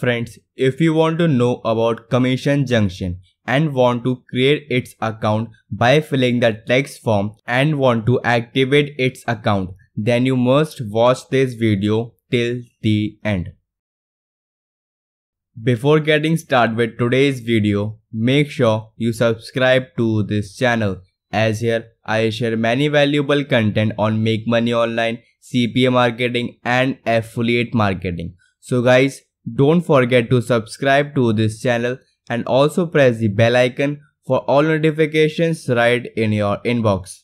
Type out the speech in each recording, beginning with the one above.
Friends, if you want to know about Commission Junction and want to create its account by filling the text form and want to activate its account, then you must watch this video till the end. Before getting started with today's video, make sure you subscribe to this channel as here I share many valuable content on make money online, CPA marketing and affiliate marketing. So guys, don't forget to subscribe to this channel and also press the bell icon for all notifications right in your inbox.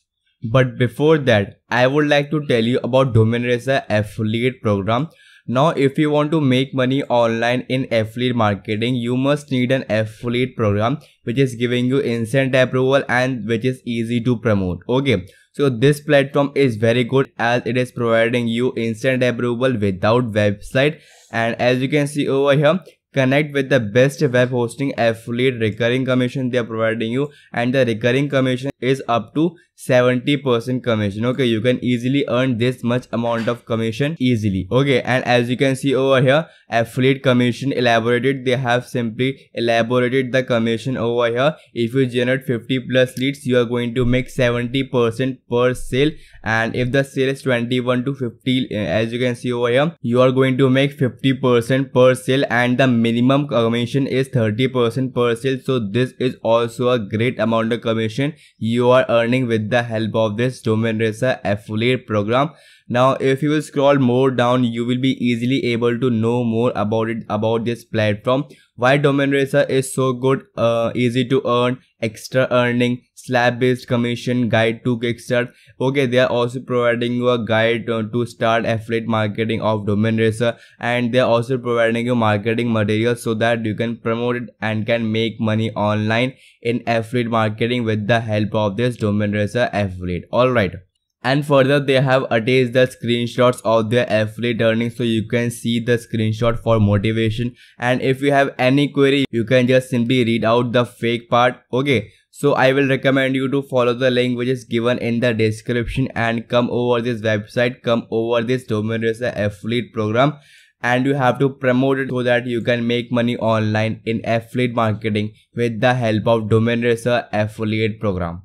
But before that, I would like to tell you about Dominresa affiliate program now, if you want to make money online in affiliate marketing, you must need an affiliate program which is giving you instant approval and which is easy to promote. Okay. So this platform is very good as it is providing you instant approval without website. And as you can see over here, connect with the best web hosting affiliate recurring commission they are providing you and the recurring commission is up to 70% commission okay you can easily earn this much amount of commission easily okay and as you can see over here affiliate commission elaborated they have simply elaborated the commission over here if you generate 50 plus leads you are going to make 70% per sale and if the sale is 21 to 50 eh, as you can see over here you are going to make 50% per sale and the minimum commission is 30% per sale so this is also a great amount of commission you are earning with the help of this domain racer affiliate program now if you will scroll more down you will be easily able to know more about it about this platform why domain racer is so good uh, easy to earn extra earning slab based commission guide to kickstart okay they are also providing you a guide to start affiliate marketing of domain racer and they are also providing you marketing material so that you can promote it and can make money online in affiliate marketing with the help of this domain racer affiliate all right and further they have attached the screenshots of their affiliate earnings so you can see the screenshot for motivation and if you have any query you can just simply read out the fake part okay so I will recommend you to follow the link which is given in the description and come over this website, come over this Domain Dominator affiliate program and you have to promote it so that you can make money online in affiliate marketing with the help of domain racer affiliate program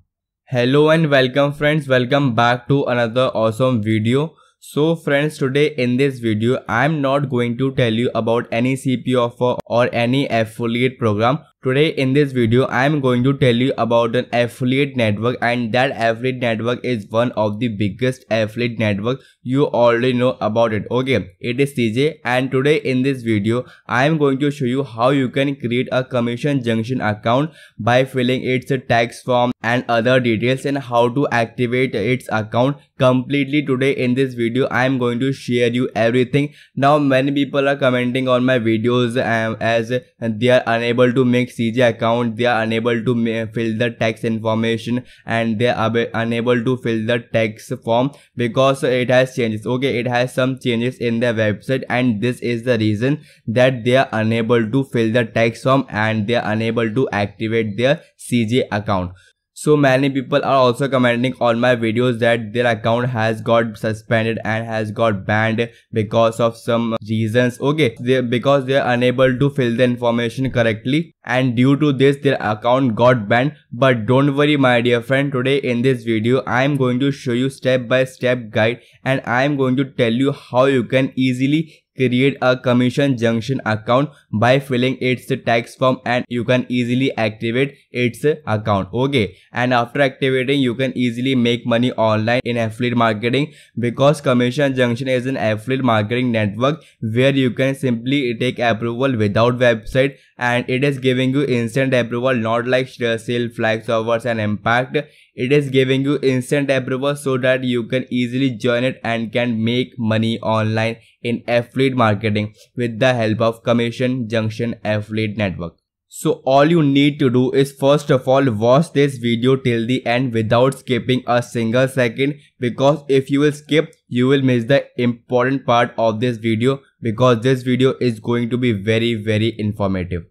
hello and welcome friends welcome back to another awesome video so friends today in this video i'm not going to tell you about any cp offer or any affiliate program Today in this video I am going to tell you about an affiliate network and that affiliate network is one of the biggest affiliate network you already know about it okay it is CJ and today in this video I am going to show you how you can create a commission junction account by filling its tax form and other details and how to activate its account completely today in this video I am going to share you everything now many people are commenting on my videos um, as they are unable to make CG account, they are unable to fill the tax information and they are unable to fill the tax form because it has changes. Okay, it has some changes in their website and this is the reason that they are unable to fill the tax form and they are unable to activate their CG account. So many people are also commenting on my videos that their account has got suspended and has got banned because of some reasons. Okay, they, because they are unable to fill the information correctly and due to this their account got banned. But don't worry my dear friend, today in this video I am going to show you step by step guide and I am going to tell you how you can easily create a commission junction account by filling its tax form and you can easily activate its account okay and after activating you can easily make money online in affiliate marketing because commission junction is an affiliate marketing network where you can simply take approval without website and it is giving you instant approval not like sale, flags servers and impact it is giving you instant approval so that you can easily join it and can make money online in affiliate marketing with the help of commission junction affiliate network so all you need to do is first of all watch this video till the end without skipping a single second because if you will skip you will miss the important part of this video because this video is going to be very very informative.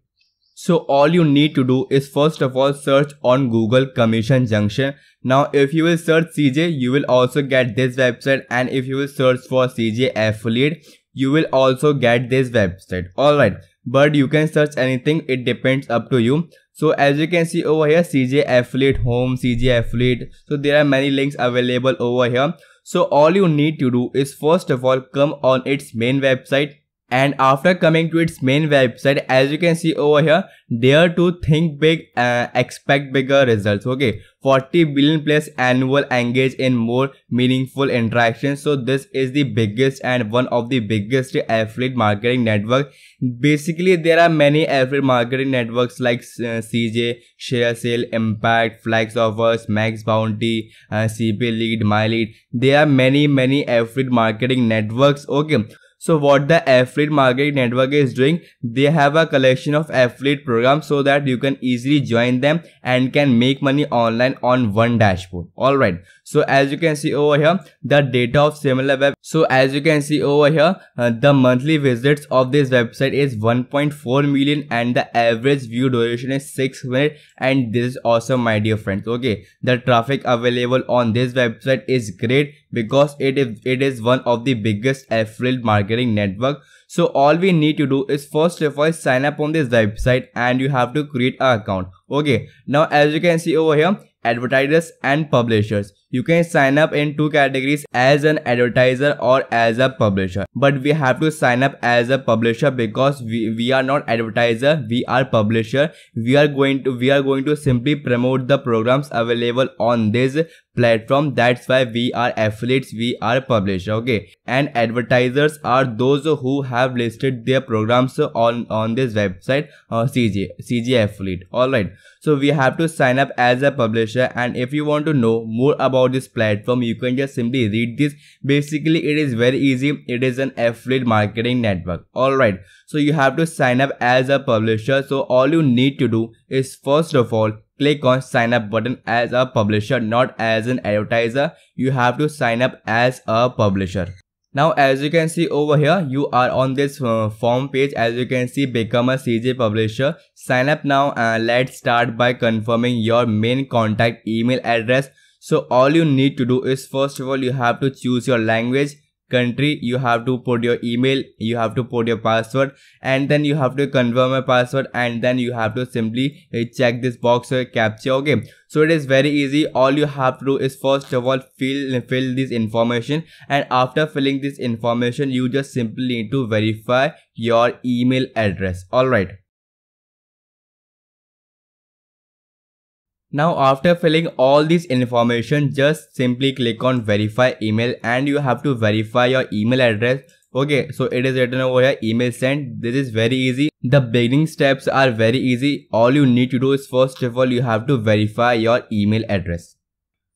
So all you need to do is first of all search on Google Commission Junction. Now if you will search CJ, you will also get this website and if you will search for CJ affiliate, you will also get this website. Alright, but you can search anything, it depends up to you. So as you can see over here, CJ affiliate home, CJ affiliate. So there are many links available over here. So all you need to do is first of all come on its main website and after coming to its main website as you can see over here dare to think big uh, expect bigger results okay 40 billion plus annual engage in more meaningful interactions so this is the biggest and one of the biggest affiliate marketing network basically there are many affiliate marketing networks like uh, cj share sale impact flex offers max bounty uh, cp lead my lead there are many many affiliate marketing networks okay so what the affiliate marketing network is doing, they have a collection of affiliate programs so that you can easily join them and can make money online on one dashboard. Alright so as you can see over here the data of similar web so as you can see over here uh, the monthly visits of this website is 1.4 million and the average view duration is 6 minutes and this is awesome my dear friends okay the traffic available on this website is great because it is it is one of the biggest affiliate marketing network so all we need to do is first of all sign up on this website and you have to create an account okay now as you can see over here advertisers and publishers you can sign up in two categories as an advertiser or as a publisher. But we have to sign up as a publisher because we, we are not advertiser, we are publisher. We are going to we are going to simply promote the programs available on this platform. That's why we are affiliates, we are publisher. Okay. And advertisers are those who have listed their programs on, on this website uh, CG, CG affiliate. Alright. So we have to sign up as a publisher and if you want to know more about about this platform you can just simply read this basically it is very easy it is an affiliate marketing network alright so you have to sign up as a publisher so all you need to do is first of all click on sign up button as a publisher not as an advertiser you have to sign up as a publisher now as you can see over here you are on this uh, form page as you can see become a CJ publisher sign up now and let's start by confirming your main contact email address so all you need to do is first of all you have to choose your language country you have to put your email you have to put your password and then you have to confirm a password and then you have to simply uh, check this box or uh, capture okay so it is very easy all you have to do is first of all fill fill this information and after filling this information you just simply need to verify your email address all right Now after filling all this information, just simply click on verify email and you have to verify your email address. Okay, so it is written over here email sent. This is very easy. The beginning steps are very easy. All you need to do is first of all, you have to verify your email address.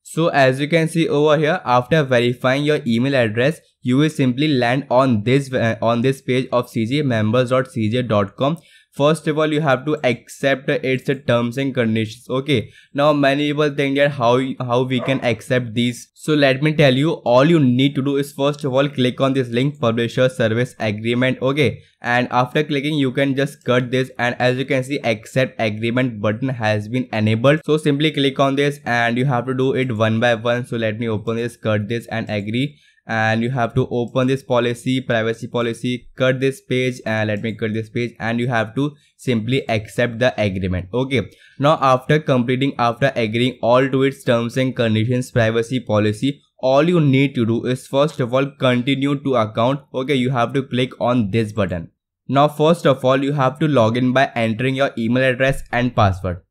So as you can see over here, after verifying your email address, you will simply land on this uh, on this page of cgmembers.cj.com first of all you have to accept its terms and conditions okay now many people think that how how we can accept these so let me tell you all you need to do is first of all click on this link publisher service agreement okay and after clicking you can just cut this and as you can see accept agreement button has been enabled so simply click on this and you have to do it one by one so let me open this cut this and agree and you have to open this policy privacy policy cut this page and let me cut this page and you have to simply accept the agreement okay now after completing after agreeing all to its terms and conditions privacy policy all you need to do is first of all continue to account okay you have to click on this button now first of all you have to log in by entering your email address and password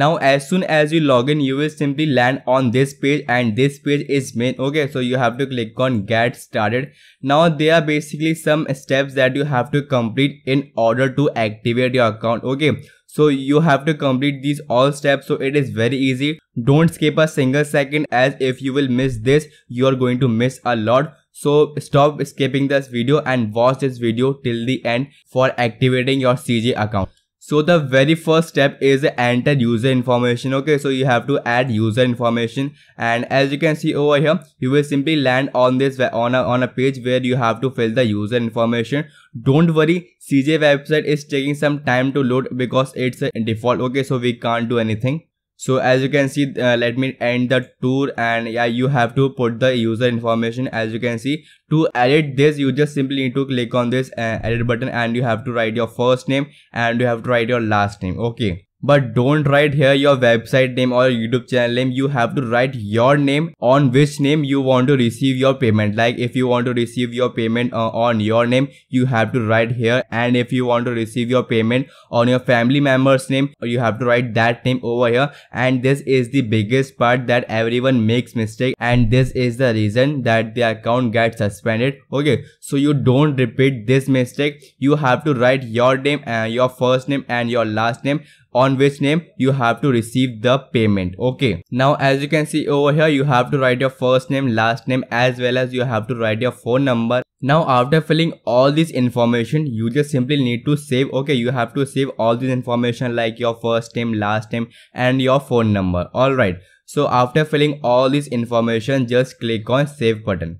now as soon as you log in you will simply land on this page and this page is main okay so you have to click on get started now there are basically some steps that you have to complete in order to activate your account okay so you have to complete these all steps so it is very easy don't skip a single second as if you will miss this you are going to miss a lot so stop skipping this video and watch this video till the end for activating your CG account. So the very first step is enter user information. Okay, so you have to add user information and as you can see over here, you will simply land on this on a, on a page where you have to fill the user information. Don't worry, CJ website is taking some time to load because it's a default. Okay, so we can't do anything so as you can see uh, let me end the tour and yeah you have to put the user information as you can see to edit this you just simply need to click on this uh, edit button and you have to write your first name and you have to write your last name okay but don't write here your website name or YouTube channel name. You have to write your name on which name you want to receive your payment. Like if you want to receive your payment uh, on your name, you have to write here. And if you want to receive your payment on your family member's name, you have to write that name over here. And this is the biggest part that everyone makes mistake. And this is the reason that the account gets suspended. Okay. So you don't repeat this mistake. You have to write your name and uh, your first name and your last name on which name you have to receive the payment okay now as you can see over here you have to write your first name last name as well as you have to write your phone number now after filling all this information you just simply need to save okay you have to save all this information like your first name last name and your phone number alright so after filling all this information just click on save button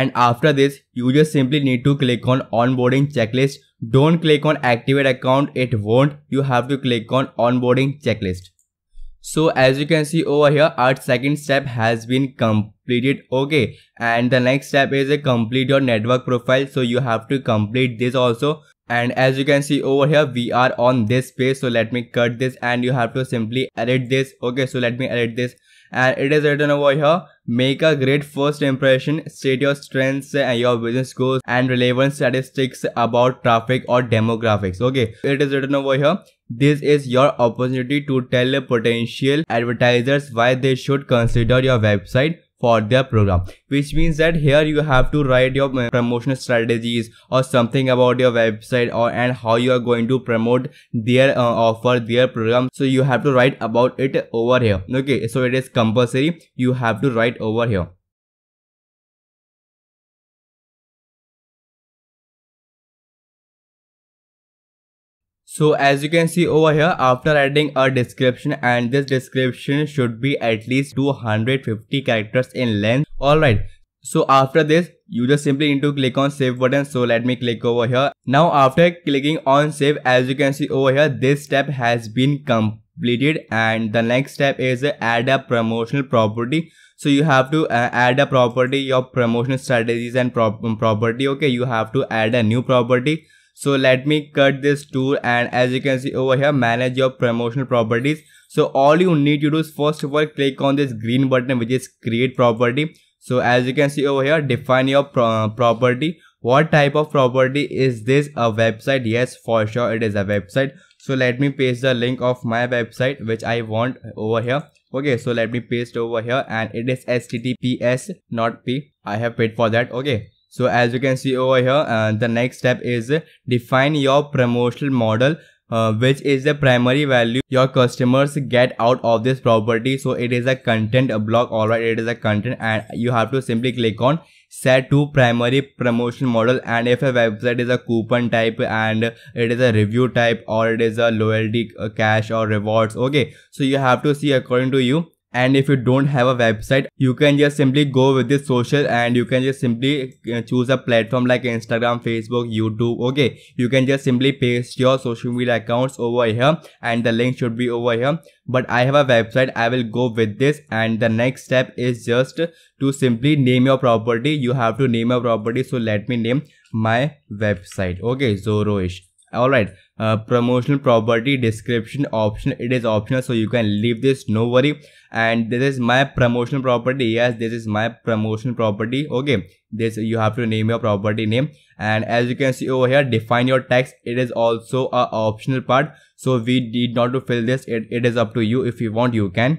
and after this you just simply need to click on onboarding checklist don't click on activate account it won't you have to click on onboarding checklist so as you can see over here our second step has been completed okay and the next step is a complete your network profile so you have to complete this also and as you can see over here we are on this page so let me cut this and you have to simply edit this okay so let me edit this and it is written over here make a great first impression state your strengths and your business goals and relevant statistics about traffic or demographics okay it is written over here this is your opportunity to tell potential advertisers why they should consider your website for their program which means that here you have to write your uh, promotional strategies or something about your website or and how you are going to promote their uh, offer their program so you have to write about it over here okay so it is compulsory you have to write over here So as you can see over here, after adding a description and this description should be at least 250 characters in length. Alright, so after this, you just simply need to click on save button. So let me click over here. Now after clicking on save, as you can see over here, this step has been completed and the next step is add a promotional property. So you have to uh, add a property, your promotion strategies and pro property. Okay, you have to add a new property so let me cut this tool and as you can see over here manage your promotional properties so all you need to do is first of all click on this green button which is create property so as you can see over here define your pro property what type of property is this a website yes for sure it is a website so let me paste the link of my website which i want over here okay so let me paste over here and it is https not p i have paid for that okay so as you can see over here uh, the next step is define your promotional model uh, which is the primary value your customers get out of this property so it is a content block alright it is a content and you have to simply click on set to primary promotion model and if a website is a coupon type and it is a review type or it is a loyalty uh, cash or rewards okay so you have to see according to you and if you don't have a website you can just simply go with this social and you can just simply uh, choose a platform like instagram facebook youtube okay you can just simply paste your social media accounts over here and the link should be over here but i have a website i will go with this and the next step is just to simply name your property you have to name your property so let me name my website okay zoroish all right uh, promotional property description option it is optional so you can leave this no worry and this is my promotional property yes this is my promotional property okay this you have to name your property name and as you can see over here define your text it is also a optional part so we need not to fill this it, it is up to you if you want you can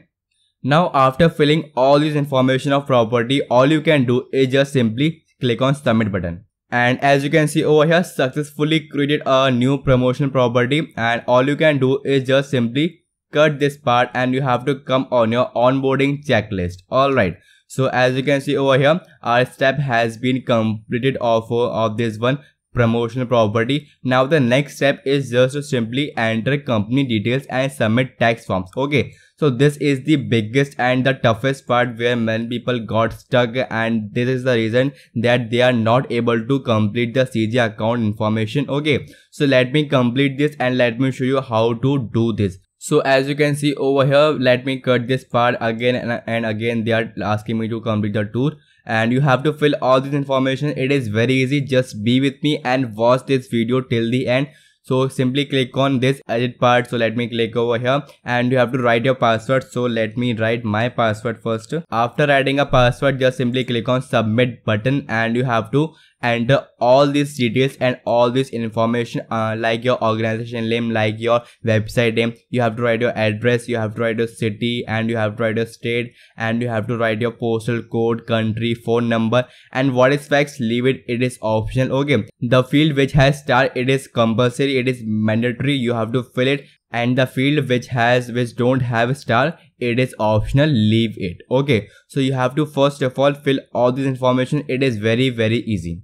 now after filling all this information of property all you can do is just simply click on submit button and as you can see over here successfully created a new promotion property and all you can do is just simply cut this part and you have to come on your onboarding checklist alright so as you can see over here our step has been completed of, of this one promotional property. Now the next step is just to simply enter company details and submit tax forms. Okay. So this is the biggest and the toughest part where many people got stuck and this is the reason that they are not able to complete the CG account information. Okay. So let me complete this and let me show you how to do this. So as you can see over here, let me cut this part again and again they are asking me to complete the tour and you have to fill all this information it is very easy just be with me and watch this video till the end so simply click on this edit part so let me click over here and you have to write your password so let me write my password first after adding a password just simply click on submit button and you have to enter all these details and all this information uh, like your organization name like your website name you have to write your address you have to write your city and you have to write your state and you have to write your postal code country phone number and what is facts leave it it is optional okay the field which has star it is compulsory it is mandatory you have to fill it and the field which has which don't have star it is optional leave it okay so you have to first of all fill all this information it is very very easy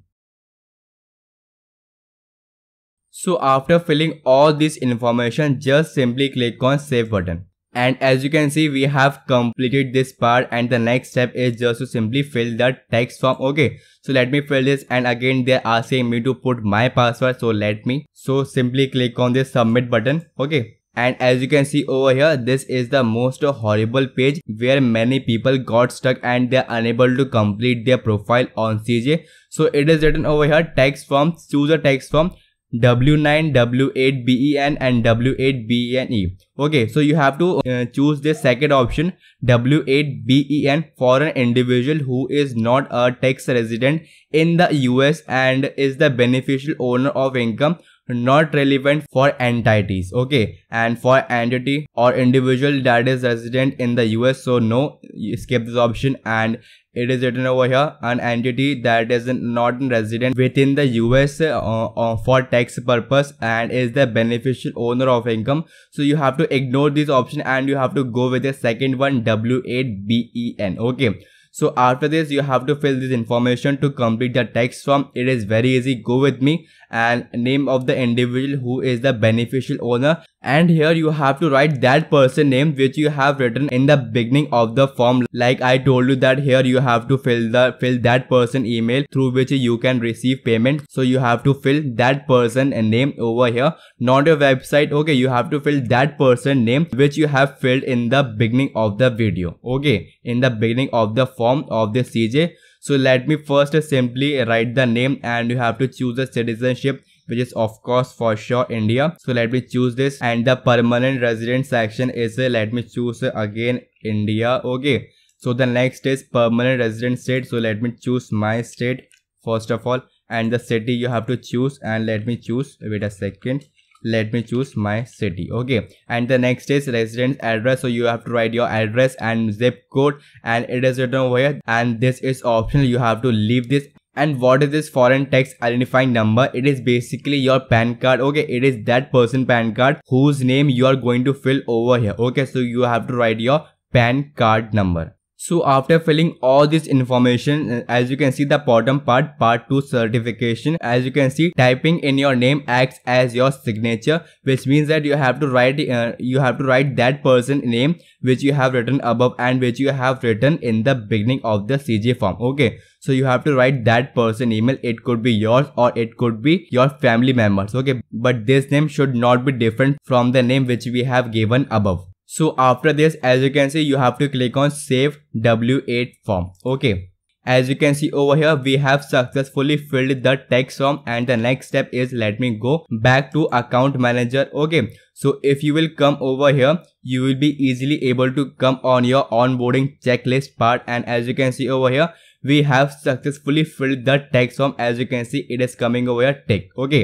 so after filling all this information just simply click on save button and as you can see, we have completed this part and the next step is just to simply fill the text form. Okay, so let me fill this and again they are asking me to put my password. So let me. So simply click on this submit button. Okay. And as you can see over here, this is the most horrible page where many people got stuck and they're unable to complete their profile on CJ. So it is written over here, text form, choose a text form W9, W8, BEN and W8, BENE. Okay, so you have to uh, choose this second option W8, BEN for an individual who is not a tax resident in the US and is the beneficial owner of income not relevant for entities okay and for entity or individual that is resident in the us so no skip this option and it is written over here, an entity that is not resident within the US uh, uh, for tax purpose and is the beneficial owner of income. So you have to ignore this option and you have to go with the second one W8BEN. Okay. So after this, you have to fill this information to complete the text form. It is very easy. Go with me and name of the individual who is the beneficial owner. And here you have to write that person name which you have written in the beginning of the form. Like I told you that here you have to fill the fill that person email through which you can receive payment. So you have to fill that person name over here, not your website. Okay, you have to fill that person name which you have filled in the beginning of the video. Okay, in the beginning of the form form of the CJ. So let me first simply write the name and you have to choose the citizenship which is of course for sure India. So let me choose this and the permanent resident section is let me choose again India. Okay. So the next is permanent resident state. So let me choose my state first of all and the city you have to choose and let me choose wait a second let me choose my city okay and the next is residence address so you have to write your address and zip code and it is written over here and this is optional you have to leave this and what is this foreign tax identifying number? It is basically your PAN card. Okay, it is that person PAN card whose name you are going to fill over here. Okay, so you have to write your PAN card number. So after filling all this information, uh, as you can see the bottom part, part 2 certification, as you can see typing in your name acts as your signature, which means that you have to write, uh, you have to write that person name which you have written above and which you have written in the beginning of the CJ form. Okay. So you have to write that person email. It could be yours or it could be your family members. Okay. But this name should not be different from the name which we have given above. So after this, as you can see, you have to click on save W8 form. Okay. As you can see over here, we have successfully filled the text form and the next step is let me go back to account manager. Okay. So if you will come over here, you will be easily able to come on your onboarding checklist part. And as you can see over here, we have successfully filled the text form. As you can see, it is coming over here tick. Okay.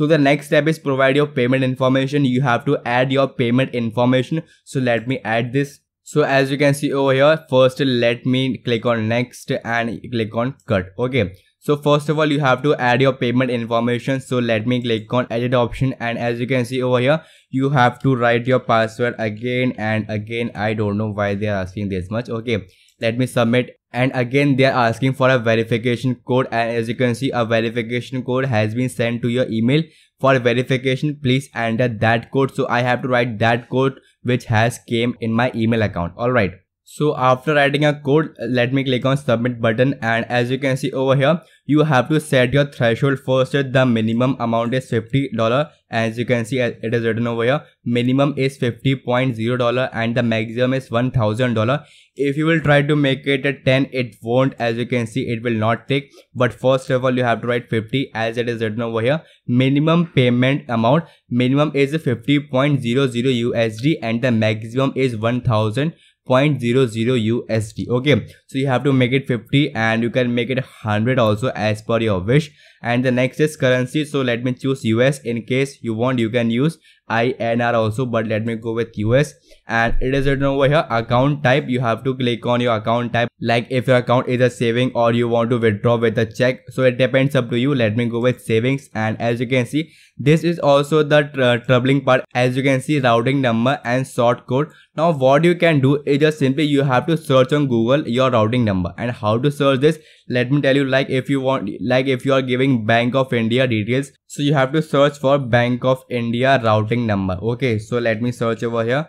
So the next step is provide your payment information. You have to add your payment information. So let me add this. So as you can see over here, first let me click on next and click on cut. Okay. So first of all, you have to add your payment information. So let me click on edit option. And as you can see over here, you have to write your password again and again. I don't know why they are asking this much. Okay let me submit and again they are asking for a verification code and as you can see a verification code has been sent to your email for verification please enter that code so i have to write that code which has came in my email account all right so after writing a code, let me click on submit button and as you can see over here, you have to set your threshold first. The minimum amount is $50. As you can see, it is written over here, minimum is $50.0 and the maximum is $1000. If you will try to make it a 10, it won't. As you can see, it will not take. But first of all, you have to write 50 as it is written over here. Minimum payment amount, minimum is 50.00 USD and the maximum is 1000 0.00 USD okay so you have to make it 50 and you can make it 100 also as per your wish and the next is currency so let me choose US in case you want you can use INR also but let me go with US and it is written over here account type you have to click on your account type like if your account is a saving or you want to withdraw with a check so it depends up to you let me go with savings and as you can see this is also the tr troubling part as you can see routing number and sort code now what you can do is just simply you have to search on google your routing number and how to search this let me tell you like if you want like if you are giving bank of india details so you have to search for bank of india routing number okay so let me search over here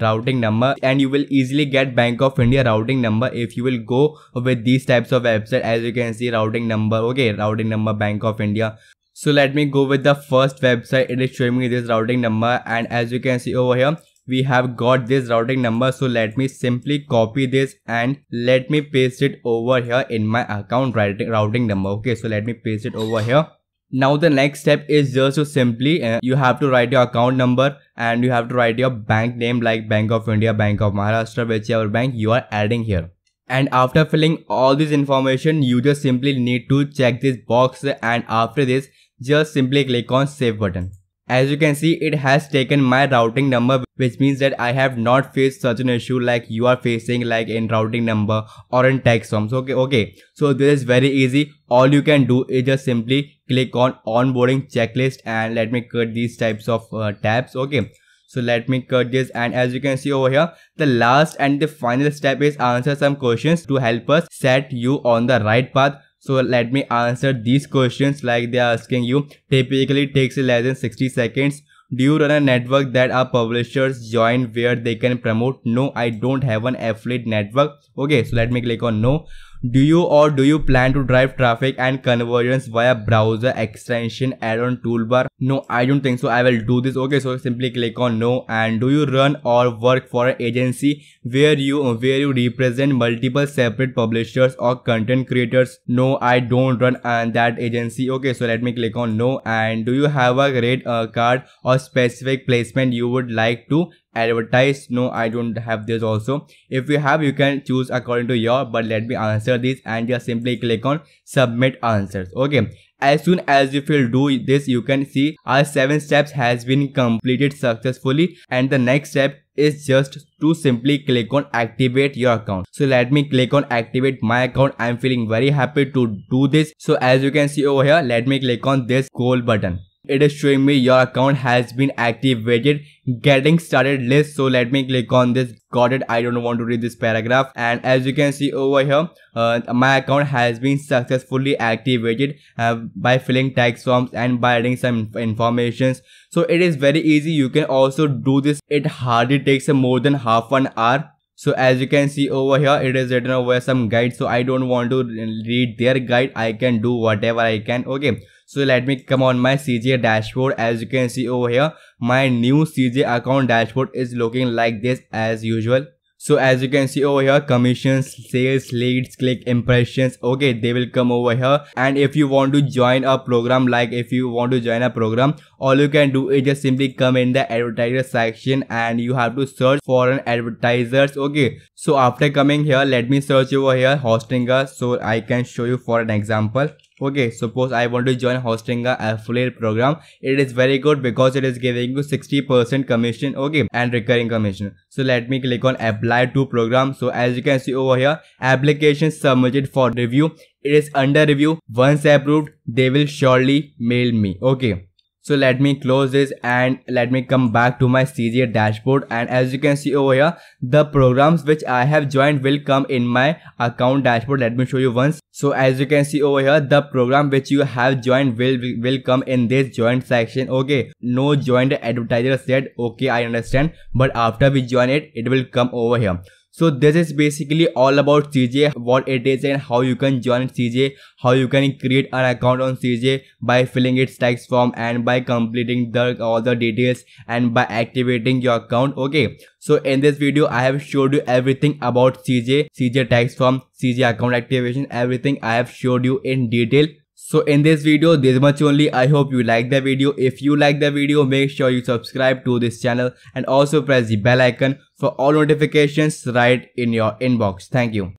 routing number and you will easily get bank of india routing number if you will go with these types of website as you can see routing number okay routing number bank of india so let me go with the first website it is showing me this routing number and as you can see over here we have got this routing number so let me simply copy this and let me paste it over here in my account routing number okay so let me paste it over here now the next step is just to simply uh, you have to write your account number and you have to write your bank name like Bank of India, Bank of Maharashtra, whichever bank you are adding here. And after filling all this information, you just simply need to check this box and after this, just simply click on save button. As you can see, it has taken my routing number which means that I have not faced such an issue like you are facing like in routing number or in text forms. Okay, okay. So this is very easy. All you can do is just simply click on onboarding checklist and let me cut these types of uh, tabs. Okay. So let me cut this and as you can see over here, the last and the final step is answer some questions to help us set you on the right path so let me answer these questions like they are asking you. Typically takes less than 60 seconds. Do you run a network that our publishers join where they can promote? No, I don't have an affiliate network. Okay, so let me click on no. Do you or do you plan to drive traffic and conversions via browser extension add-on toolbar? No, I don't think so. I will do this. Okay, so simply click on no. And do you run or work for an agency where you where you represent multiple separate publishers or content creators? No, I don't run and that agency. Okay, so let me click on no. And do you have a great uh, card or specific placement you would like to advertise no i don't have this also if you have you can choose according to your but let me answer this and just simply click on submit answers okay as soon as you will do this you can see our seven steps has been completed successfully and the next step is just to simply click on activate your account so let me click on activate my account i'm feeling very happy to do this so as you can see over here let me click on this gold button it is showing me your account has been activated getting started list so let me click on this got it i don't want to read this paragraph and as you can see over here uh, my account has been successfully activated uh, by filling tax forms and by adding some informations so it is very easy you can also do this it hardly takes more than half an hour so as you can see over here, it is written over some guide. So I don't want to read their guide. I can do whatever I can. Okay so let me come on my CJ dashboard as you can see over here my new CJ account dashboard is looking like this as usual so as you can see over here, commissions, sales, leads, click impressions, okay, they will come over here. And if you want to join a program, like if you want to join a program, all you can do is just simply come in the advertiser section and you have to search for an advertisers, okay. So after coming here, let me search over here, Hostinger, so I can show you for an example okay suppose i want to join hostinga affiliate program it is very good because it is giving you 60% commission okay and recurring commission so let me click on apply to program so as you can see over here application submitted for review it is under review once approved they will surely mail me okay so let me close this and let me come back to my CGA dashboard and as you can see over here, the programs which I have joined will come in my account dashboard. Let me show you once. So as you can see over here, the program which you have joined will will come in this joint section. Okay, no joined advertiser said, okay, I understand. But after we join it, it will come over here. So this is basically all about CJ, what it is and how you can join CJ, how you can create an account on CJ by filling its tax form and by completing the all the details and by activating your account. Okay. So in this video, I have showed you everything about CJ, CJ tax form, CJ account activation, everything I have showed you in detail. So in this video this much only I hope you like the video. If you like the video make sure you subscribe to this channel and also press the bell icon for all notifications right in your inbox. Thank you.